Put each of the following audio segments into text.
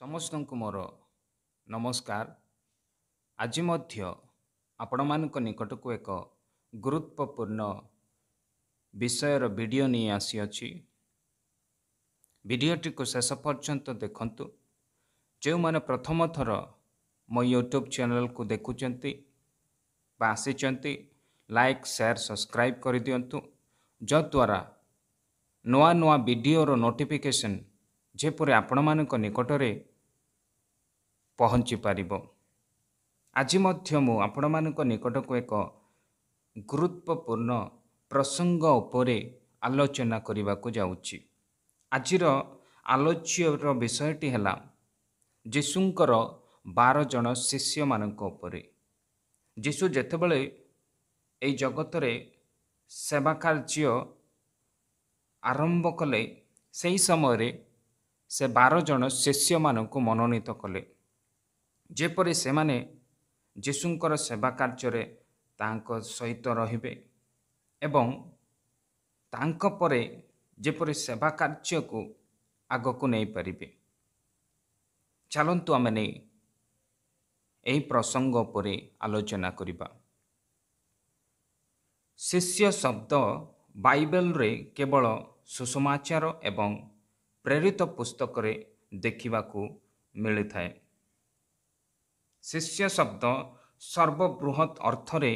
ସମସ୍ତଙ୍କୁ ମୋର ନମସ୍କାର ଆଜି ମଧ୍ୟ ଆପଣମାନଙ୍କ ନିକଟକୁ ଏକ ଗୁରୁତ୍ୱପୂର୍ଣ୍ଣ ବିଷୟର ଭିଡ଼ିଓ ନେଇ ଆସିଅଛି ଭିଡ଼ିଓଟିକୁ ଶେଷ ପର୍ଯ୍ୟନ୍ତ ଦେଖନ୍ତୁ ଯେଉଁମାନେ ପ୍ରଥମ ଥର ମୋ ୟୁଟ୍ୟୁବ୍ ଚ୍ୟାନେଲକୁ ଦେଖୁଛନ୍ତି ବା ଆସିଛନ୍ତି ଲାଇକ୍ ସେୟାର ସବସ୍କ୍ରାଇବ୍ କରିଦିଅନ୍ତୁ ଯଦ୍ୱାରା ନୂଆ ନୂଆ ଭିଡ଼ିଓର ନୋଟିଫିକେସନ୍ ଯେପରି ଆପଣମାନଙ୍କ ନିକଟରେ ପହଞ୍ଚି ପାରିବ ଆଜି ମଧ୍ୟ ମୁଁ ଆପଣମାନଙ୍କ ନିକଟକୁ ଏକ ଗୁରୁତ୍ୱପୂର୍ଣ୍ଣ ପ୍ରସଙ୍ଗ ଉପରେ ଆଲୋଚନା କରିବାକୁ ଯାଉଛି ଆଜିର ଆଲୋଚ୍ୟର ବିଷୟଟି ହେଲା ଯୀଶୁଙ୍କର ବାର ଜଣ ଶିଷ୍ୟମାନଙ୍କ ଉପରେ ଯୀଶୁ ଯେତେବେଳେ ଏଇ ଜଗତରେ ସେବା କାର୍ଯ୍ୟ ଆରମ୍ଭ କଲେ ସେହି ସମୟରେ ସେ ବାର ଜଣ ଶିଷ୍ୟମାନଙ୍କୁ ମନୋନୀତ କଲେ ଯେପରି ସେମାନେ ଯୀଶୁଙ୍କର ସେବା କାର୍ଯ୍ୟରେ ତାଙ୍କ ସହିତ ରହିବେ ଏବଂ ତାଙ୍କ ପରେ ଯେପରି ସେବା କାର୍ଯ୍ୟକୁ ଆଗକୁ ନେଇପାରିବେ ଚାଲନ୍ତୁ ଆମେ ନେଇ ଏହି ପ୍ରସଙ୍ଗ ଉପରେ ଆଲୋଚନା କରିବା ଶିଷ୍ୟ ଶବ୍ଦ ବାଇବେଲରେ କେବଳ ସୁସମାଚାର ଏବଂ ପ୍ରେରିତ ପୁସ୍ତକରେ ଦେଖିବାକୁ ମିଳିଥାଏ ଶିଷ୍ୟ ଶବ୍ଦ ସର୍ବବୃହତ୍ ଅର୍ଥରେ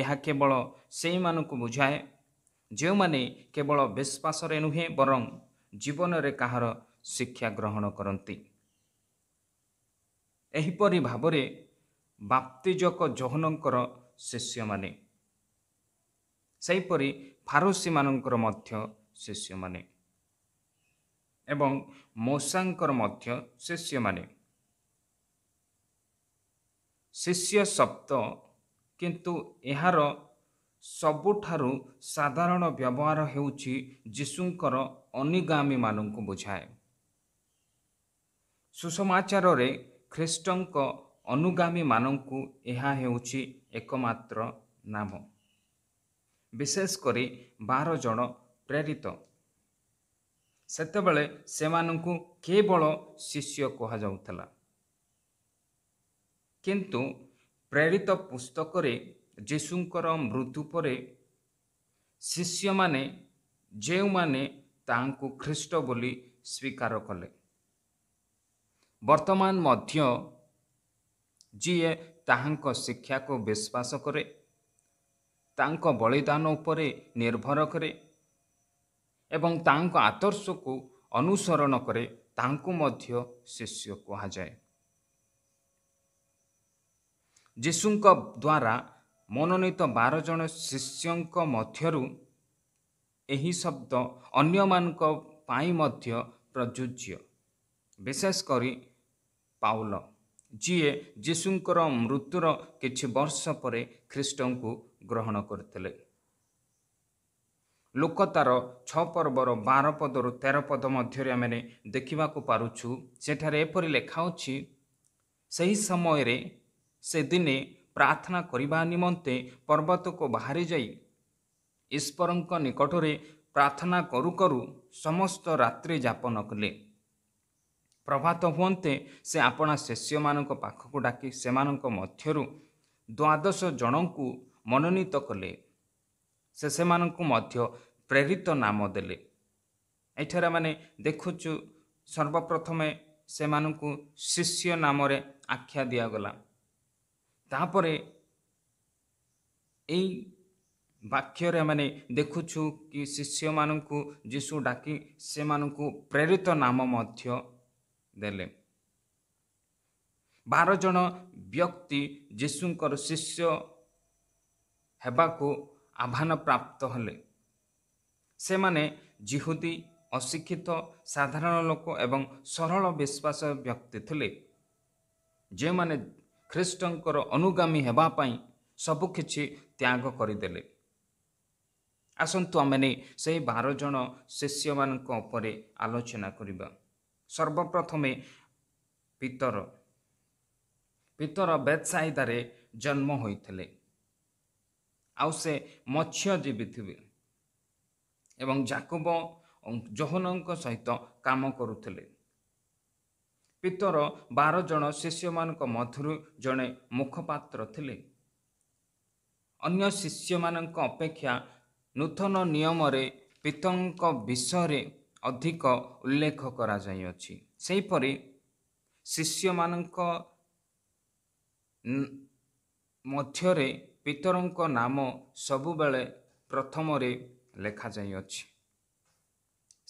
ଏହା କେବଳ ସେଇମାନଙ୍କୁ ବୁଝାଏ ଯେଉଁମାନେ କେବଳ ବିଶ୍ୱାସରେ ନୁହେଁ ବରଂ ଜୀବନରେ କାହାର ଶିକ୍ଷା ଗ୍ରହଣ କରନ୍ତି ଏହିପରି ଭାବରେ ବାପ୍ତିଜକ ଯୌହନଙ୍କର ଶିଷ୍ୟମାନେ ସେହିପରି ଫାରୋସୀମାନଙ୍କର ମଧ୍ୟ ଶିଷ୍ୟମାନେ ଏବଂ ମୋଷାଙ୍କର ମଧ୍ୟ ଶିଷ୍ୟମାନେ ଶିଷ୍ୟ ଶବ୍ଦ କିନ୍ତୁ ଏହାର ସବୁଠାରୁ ସାଧାରଣ ବ୍ୟବହାର ହେଉଛି ଯୀଶୁଙ୍କର ଅନୁଗାମୀମାନଙ୍କୁ ବୁଝାଏ ସୁସମାଚାରରେ ଖ୍ରୀଷ୍ଟଙ୍କ ଅନୁଗାମୀମାନଙ୍କୁ ଏହା ହେଉଛି ଏକମାତ୍ର ନାମ ବିଶେଷ କରି ବାର ଜଣ ପ୍ରେରିତ ସେତେବେଳେ ସେମାନଙ୍କୁ କେବଳ ଶିଷ୍ୟ କୁହାଯାଉଥିଲା କିନ୍ତୁ ପ୍ରେରିତ ପୁସ୍ତକରେ ଯୀଶୁଙ୍କର ମୃତ୍ୟୁ ପରେ ଶିଷ୍ୟମାନେ ଯେଉଁମାନେ ତାଙ୍କୁ ଖ୍ରୀଷ୍ଟ ବୋଲି ସ୍ୱୀକାର କଲେ ବର୍ତ୍ତମାନ ମଧ୍ୟ ଯିଏ ତାହାଙ୍କ ଶିକ୍ଷାକୁ ବିଶ୍ୱାସ କରେ ତାଙ୍କ ବଳିଦାନ ଉପରେ ନିର୍ଭର କରେ ଏବଂ ତାଙ୍କ ଆଦର୍ଶକୁ ଅନୁସରଣ କରେ ତାଙ୍କୁ ମଧ୍ୟ ଶିଷ୍ୟ କୁହାଯାଏ ଯୀଶୁଙ୍କ ଦ୍ୱାରା ମନୋନୀତ ବାର ଜଣ ଶିଷ୍ୟଙ୍କ ମଧ୍ୟରୁ ଏହି ଶବ୍ଦ ଅନ୍ୟମାନଙ୍କ ପାଇଁ ମଧ୍ୟ ପ୍ରଯୁଜ୍ୟ ବିଶେଷ କରି ପାଉଲ ଯିଏ ଯୀଶୁଙ୍କର ମୃତ୍ୟୁର କିଛି ବର୍ଷ ପରେ ଖ୍ରୀଷ୍ଟଙ୍କୁ ଗ୍ରହଣ କରିଥିଲେ ଲୋକ ତା'ର ଛଅ ପର୍ବର ବାର ପଦରୁ ତେର ପଦ ମଧ୍ୟରେ ଆମେ ଦେଖିବାକୁ ପାରୁଛୁ ସେଠାରେ ଏପରି ଲେଖାଅଛି ସେହି ସମୟରେ ସେଦିନେ ପ୍ରାର୍ଥନା କରିବା ନିମନ୍ତେ ପର୍ବତକୁ ବାହାରି ଯାଇ ଈଶ୍ୱରଙ୍କ ନିକଟରେ ପ୍ରାର୍ଥନା କରୁ କରୁ ସମସ୍ତ ରାତ୍ରି ଯାପନ କଲେ ପ୍ରଭାତ ହୁଅନ୍ତେ ସେ ଆପଣା ଶିଷ୍ୟମାନଙ୍କ ପାଖକୁ ଡାକି ସେମାନଙ୍କ ମଧ୍ୟରୁ ଦ୍ୱାଦଶ ଜଣଙ୍କୁ ମନୋନୀତ କଲେ ସେ ସେମାନଙ୍କୁ ମଧ୍ୟ ପ୍ରେରିତ ନାମ ଦେଲେ ଏଠାରେ ମାନେ ଦେଖୁଛୁ ସର୍ବପ୍ରଥମେ ସେମାନଙ୍କୁ ଶିଷ୍ୟ ନାମରେ ଆଖ୍ୟା ଦିଆଗଲା ତାପରେ ଏଇ ବାକ୍ୟରେ ଆମେ ଦେଖୁଛୁ କି ଶିଷ୍ୟମାନଙ୍କୁ ଯୀଶୁ ଡାକି ସେମାନଙ୍କୁ ପ୍ରେରିତ ନାମ ମଧ୍ୟ ଦେଲେ ବାର ଜଣ ବ୍ୟକ୍ତି ଯୀଶୁଙ୍କର ଶିଷ୍ୟ ହେବାକୁ ଆହ୍ୱାନ ପ୍ରାପ୍ତ ହେଲେ ସେମାନେ ଜିହୁଦୀ ଅଶିକ୍ଷିତ ସାଧାରଣ ଲୋକ ଏବଂ ସରଳ ବିଶ୍ୱାସ ବ୍ୟକ୍ତି ଥିଲେ ଯେଉଁମାନେ ଖ୍ରୀଷ୍ଟଙ୍କର ଅନୁଗାମୀ ହେବା ପାଇଁ ସବୁ କିଛି ତ୍ୟାଗ କରିଦେଲେ ଆସନ୍ତୁ ଆମେ ନେଇ ସେହି ବାର ଜଣ ଶିଷ୍ୟମାନଙ୍କ ଉପରେ ଆଲୋଚନା କରିବା ସର୍ବପ୍ରଥମେ ପିତର ପିତର ବେଦସାଇଦାରେ ଜନ୍ମ ହୋଇଥିଲେ ଆଉ ସେ ମତ୍ସ୍ୟଜୀବୀ ଥିବେ ଏବଂ ଜାକୁବ ଯୌହନଙ୍କ ସହିତ କାମ କରୁଥିଲେ ପିତର ବାର ଜଣ ଶିଷ୍ୟମାନଙ୍କ ମଧ୍ୟରୁ ଜଣେ ମୁଖପାତ୍ର ଥିଲେ ଅନ୍ୟ ଶିଷ୍ୟମାନଙ୍କ ଅପେକ୍ଷା ନୂତନ ନିୟମରେ ପିତଙ୍କ ବିଷୟରେ ଅଧିକ ଉଲ୍ଲେଖ କରାଯାଇଅଛି ସେହିପରି ଶିଷ୍ୟମାନଙ୍କ ମଧ୍ୟରେ ପିତରଙ୍କ ନାମ ସବୁବେଳେ ପ୍ରଥମରେ ଲେଖାଯାଇଅଛି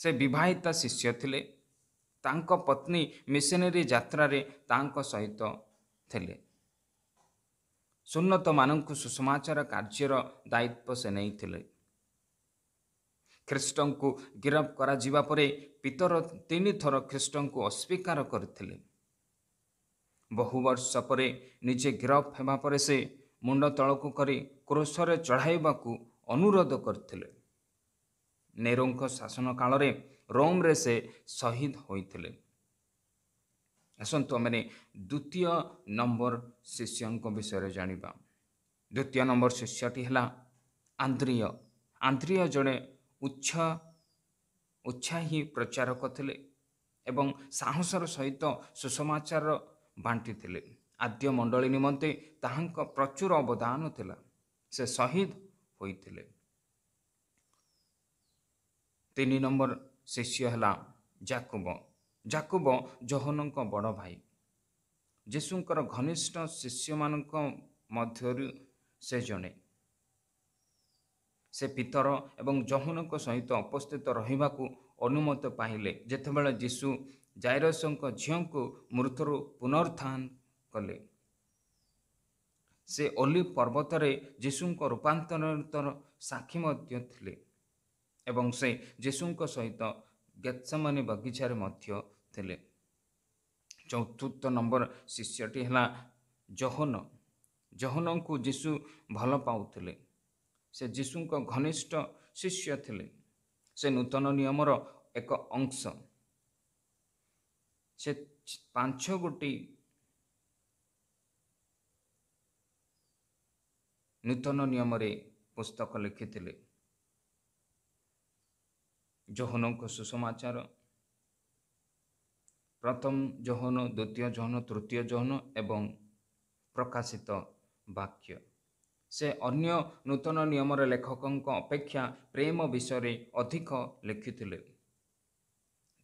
ସେ ବିବାହିତା ଶିଷ୍ୟ ଥିଲେ ତାଙ୍କ ପତ୍ନୀ ମିଶନେରୀ ଯାତ୍ରାରେ ତାଙ୍କ ସହିତ ଥିଲେ ସୁନ୍ନତମାନଙ୍କୁ ସୁସମାଚାର କାର୍ଯ୍ୟର ଦାୟିତ୍ୱ ସେ ନେଇଥିଲେ ଖ୍ରୀଷ୍ଟଙ୍କୁ ଗିରଫ କରାଯିବା ପରେ ପିତର ତିନିଥର ଖ୍ରୀଷ୍ଟଙ୍କୁ ଅସ୍ୱୀକାର କରିଥିଲେ ବହୁ ବର୍ଷ ପରେ ନିଜେ ଗିରଫ ହେବା ପରେ ସେ ମୁଣ୍ଡ ତଳକୁ କରି କ୍ରୋଶରେ ଚଢ଼ାଇବାକୁ ଅନୁରୋଧ କରିଥିଲେ ନେରୋଙ୍କ ଶାସନ କାଳରେ ରୋମ୍ରେ ସେ ଶହୀଦ ହୋଇଥିଲେ ଆସନ୍ତୁ ଆମେ ଦ୍ୱିତୀୟ ନମ୍ବର ଶିଷ୍ୟଙ୍କ ବିଷୟରେ ଜାଣିବା ଦ୍ୱିତୀୟ ନମ୍ବର ଶିଷ୍ୟଟି ହେଲା ଆନ୍ଦ୍ରିୟ ଆନ୍ଦ୍ରିୟ ଜଣେ ଉଚ୍ଚ ଉତ୍ସାହୀ ପ୍ରଚାରକ ଥିଲେ ଏବଂ ସାହସର ସହିତ ସୁସମାଚାର ବାଣ୍ଟିଥିଲେ ଆଦ୍ୟ ମଣ୍ଡଳୀ ନିମନ୍ତେ ତାହାଙ୍କ ପ୍ରଚୁର ଅବଦାନ ଥିଲା ସେ ଶହୀଦ ହୋଇଥିଲେ ତିନି ନମ୍ବର ଶିଷ୍ୟ ହେଲା ଜାକୁବ ଜାକୁବ ଜହନଙ୍କ ବଡ଼ ଭାଇ ଯୀଶୁଙ୍କର ଘନିଷ୍ଠ ଶିଷ୍ୟମାନଙ୍କ ମଧ୍ୟରୁ ସେ ଜଣେ ସେ ପିତର ଏବଂ ଜହନଙ୍କ ସହିତ ଉପସ୍ଥିତ ରହିବାକୁ ଅନୁମତି ପାଇଲେ ଯେତେବେଳେ ଯୀଶୁ ଜାଇରସଙ୍କ ଝିଅଙ୍କୁ ମୃତରୁ ପୁନରୁଥାନ କଲେ ସେ ଅଲିଭ ପର୍ବତରେ ଯୀଶୁଙ୍କ ରୂପାନ୍ତରିତର ସାକ୍ଷୀ ମଧ୍ୟ ଥିଲେ ଏବଂ ସେ ଯୀଶୁଙ୍କ ସହିତ ଗେତ୍ସମାନୀ ବଗିଚାରେ ମଧ୍ୟ ଥିଲେ ଚତୁର୍ଥ ନମ୍ବର ଶିଷ୍ୟଟି ହେଲା ଜହନ ଜହନଙ୍କୁ ଯୀଶୁ ଭଲ ପାଉଥିଲେ ସେ ଯୀଶୁଙ୍କ ଘନିଷ୍ଠ ଶିଷ୍ୟ ଥିଲେ ସେ ନୂତନ ନିୟମର ଏକ ଅଂଶ ସେ ପାଞ୍ଚ ଗୋଟି ନୂତନ ନିୟମରେ ପୁସ୍ତକ ଲେଖିଥିଲେ ଯୌହନଙ୍କ ସୁସମାଚାର ପ୍ରଥମ ଯୌହନ ଦ୍ୱିତୀୟ ଯୌହନ ତୃତୀୟ ଯୌହନ ଏବଂ ପ୍ରକାଶିତ ବାକ୍ୟ ସେ ଅନ୍ୟ ନୂତନ ନିୟମର ଲେଖକଙ୍କ ଅପେକ୍ଷା ପ୍ରେମ ବିଷୟରେ ଅଧିକ ଲେଖିଥିଲେ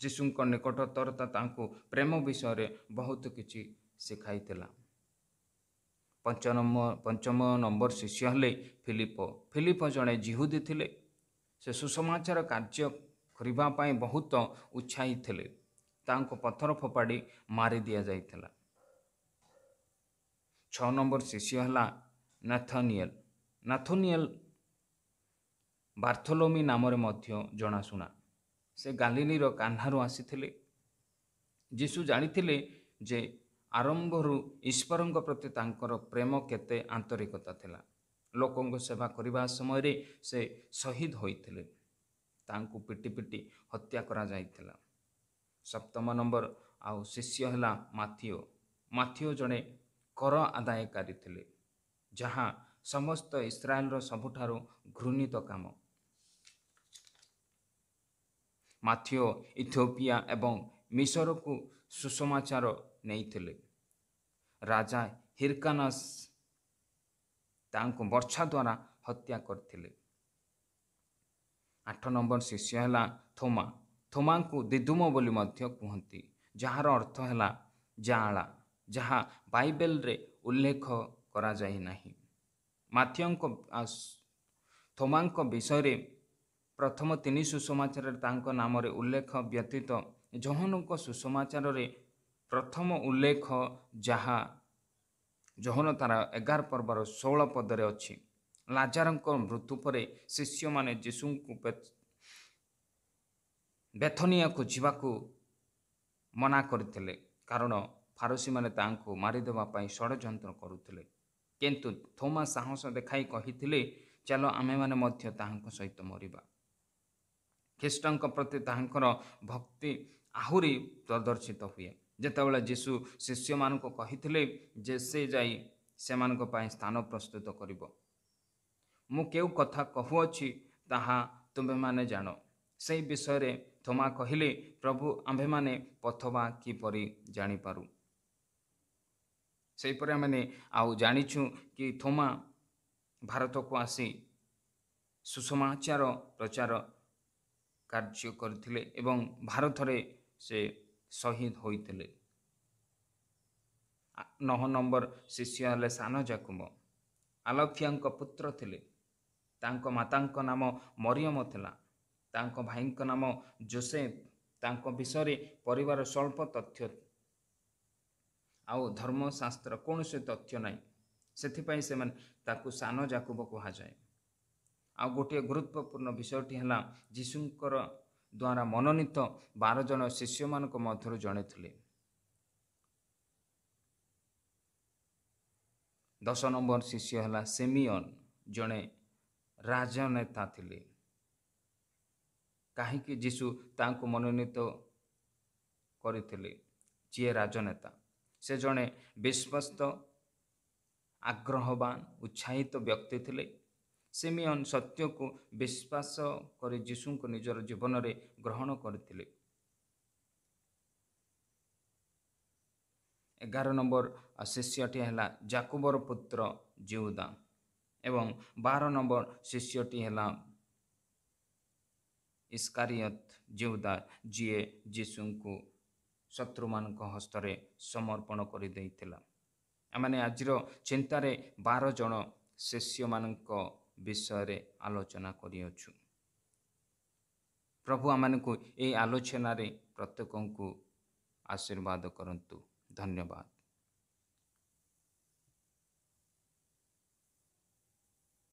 ଯୀଶୁଙ୍କ ନିକଟତରତା ତାଙ୍କୁ ପ୍ରେମ ବିଷୟରେ ବହୁତ କିଛି ଶିଖାଇଥିଲା ପଞ୍ଚମ ପଞ୍ଚମ ନମ୍ବର ଶିଷ୍ୟ ହେଲେ ଫିଲିପ ଫିଲିପ ଜଣେ ଜିହୁଦୀ ଥିଲେ ସେ ସୁସମାଚାର କାର୍ଯ୍ୟ ଫେରିବା ପାଇଁ ବହୁତ ଉତ୍ସାହିତ ଥିଲେ ତାଙ୍କୁ ପଥର ଫୋପାଡ଼ି ମାରି ଦିଆଯାଇଥିଲା ଛଅ ନମ୍ବର ଶିଷ୍ୟ ହେଲା ନାଥନିଏଲ ନାଥନିଏଲ ବାର୍ଥୋଲୋମି ନାମରେ ମଧ୍ୟ ଜଣାଶୁଣା ସେ ଗାଲିନିର କାହ୍ନାରୁ ଆସିଥିଲେ ଯୀଶୁ ଜାଣିଥିଲେ ଯେ ଆରମ୍ଭରୁ ଈଶ୍ୱରଙ୍କ ପ୍ରତି ତାଙ୍କର ପ୍ରେମ କେତେ ଆନ୍ତରିକତା ଥିଲା ଲୋକଙ୍କ ସେବା କରିବା ସମୟରେ ସେ ସହିଦ ହୋଇଥିଲେ ତାଙ୍କୁ ପିଟି ପିଟି ହତ୍ୟା କରାଯାଇଥିଲା ସପ୍ତମ ନମ୍ବର ଆଉ ଶିଷ୍ୟ ହେଲା ମାଥିଓ ମାଥିଓ ଜଣେ କର ଆଦାୟକାରୀ ଥିଲେ ଯାହା ସମସ୍ତ ଇସ୍ରାଏଲର ସବୁଠାରୁ ଘୃଣିତ କାମ ମାଥିଓ ଇଥିଓପିଆ ଏବଂ ମିଶରକୁ ସୁସମାଚାର ନେଇଥିଲେ ରାଜା ହିରକାନାସ ତାଙ୍କୁ ବର୍ଷା ଦ୍ୱାରା ହତ୍ୟା କରିଥିଲେ ଆଠ ନମ୍ବର ଶିଷ୍ୟ ହେଲା ଥୋମା ଥୋମାଙ୍କୁ ଦିଦୁମ ବୋଲି ମଧ୍ୟ କୁହନ୍ତି ଯାହାର ଅର୍ଥ ହେଲା ଜାଆଁଳା ଯାହା ବାଇବେଲରେ ଉଲ୍ଲେଖ କରାଯାଇ ନାହିଁ ମାଥିଅଙ୍କ ଥୋମାଙ୍କ ବିଷୟରେ ପ୍ରଥମ ତିନି ସୁସମାଚାରରେ ତାଙ୍କ ନାମରେ ଉଲ୍ଲେଖ ବ୍ୟତୀତ ଜହନଙ୍କ ସୁସମାଚାରରେ ପ୍ରଥମ ଉଲ୍ଲେଖ ଯାହା ଜହନ ତାର ଏଗାର ପର୍ବର ଷୋହଳ ପଦରେ ଅଛି ଲାଜାରଙ୍କ ମୃତ୍ୟୁ ପରେ ଶିଷ୍ୟମାନେ ଯୀଶୁଙ୍କୁ ବେଥନିଆକୁ ଯିବାକୁ ମନା କରିଥିଲେ କାରଣ ଫାରୋସୀମାନେ ତାଙ୍କୁ ମାରିଦେବା ପାଇଁ ଷଡ଼ଯନ୍ତ୍ର କରୁଥିଲେ କିନ୍ତୁ ଥୋମା ସାହସ ଦେଖାଇ କହିଥିଲେ ଚାଲ ଆମେମାନେ ମଧ୍ୟ ତାହାଙ୍କ ସହିତ ମରିବା ଖ୍ରୀଷ୍ଟଙ୍କ ପ୍ରତି ତାହାଙ୍କର ଭକ୍ତି ଆହୁରି ପ୍ରଦର୍ଶିତ ହୁଏ ଯେତେବେଳେ ଯୀଶୁ ଶିଷ୍ୟମାନଙ୍କୁ କହିଥିଲେ ଯେ ସେ ଯାଇ ସେମାନଙ୍କ ପାଇଁ ସ୍ଥାନ ପ୍ରସ୍ତୁତ କରିବ ମୁଁ କେଉଁ କଥା କହୁଅଛି ତାହା ତୁମେମାନେ ଜାଣ ସେହି ବିଷୟରେ ଥୋମା କହିଲେ ପ୍ରଭୁ ଆମ୍ଭେମାନେ ପଥବା କିପରି ଜାଣିପାରୁ ସେହିପରି ଆମେ ଆଉ ଜାଣିଛୁ କି ଥୋମା ଭାରତକୁ ଆସି ସୁସମାଚାର ପ୍ରଚାର କାର୍ଯ୍ୟ କରିଥିଲେ ଏବଂ ଭାରତରେ ସେ ଶହୀଦ ହୋଇଥିଲେ ନଅ ନମ୍ବର ଶିଷ୍ୟ ହେଲେ ସାନ ଜାକୁମ ଆଲଫିଆଙ୍କ ପୁତ୍ର ଥିଲେ ତାଙ୍କ ମାତାଙ୍କ ନାମ ମରିୟମ ଥିଲା ତାଙ୍କ ଭାଇଙ୍କ ନାମ ଜୋସେଫ ତାଙ୍କ ବିଷୟରେ ପରିବାର ସ୍ୱଳ୍ପ ତଥ୍ୟ ଆଉ ଧର୍ମଶାସ୍ତ୍ର କୌଣସି ତଥ୍ୟ ନାହିଁ ସେଥିପାଇଁ ସେମାନେ ତାକୁ ସାନ ଜାକୁବ କୁହାଯାଏ ଆଉ ଗୋଟିଏ ଗୁରୁତ୍ୱପୂର୍ଣ୍ଣ ବିଷୟଟି ହେଲା ଯୀଶୁଙ୍କର ଦ୍ୱାରା ମନୋନୀତ ବାର ଜଣ ଶିଷ୍ୟମାନଙ୍କ ମଧ୍ୟରୁ ଜଣେ ଥିଲେ ଦଶ ନମ୍ବର ଶିଷ୍ୟ ହେଲା ସେମିଅନ୍ ଜଣେ ରାଜନେତା ଥିଲେ କାହିଁକି ଯୀଶୁ ତାଙ୍କୁ ମନୋନୀତ କରିଥିଲେ ଯିଏ ରାଜନେତା ସେ ଜଣେ ବିଶ୍ୱସ୍ତ ଆଗ୍ରହବାନ ଉତ୍ସାହିତ ବ୍ୟକ୍ତି ଥିଲେ ସିମିଅନ୍ ସତ୍ୟକୁ ବିଶ୍ୱାସ କରି ଯୀଶୁଙ୍କୁ ନିଜର ଜୀବନରେ ଗ୍ରହଣ କରିଥିଲେ ଏଗାର ନମ୍ବର ଶିଷ୍ୟଟି ହେଲା ଜାକୁବର ପୁତ୍ର ଜିଉଦା ଏବଂ ବାର ନମ୍ବର ଶିଷ୍ୟଟି ହେଲା ଇସ୍କାରିୟତ ଯେଉଁଦା ଯିଏ ଯୀଶୁଙ୍କୁ ଶତ୍ରୁମାନଙ୍କ ହସ୍ତରେ ସମର୍ପଣ କରିଦେଇଥିଲା ଏମାନେ ଆଜିର ଚିନ୍ତାରେ ବାର ଜଣ ଶିଷ୍ୟମାନଙ୍କ ବିଷୟରେ ଆଲୋଚନା କରିଅଛୁ ପ୍ରଭୁ ଆମମାନଙ୍କୁ ଏଇ ଆଲୋଚନାରେ ପ୍ରତ୍ୟେକଙ୍କୁ ଆଶୀର୍ବାଦ କରନ୍ତୁ ଧନ୍ୟବାଦ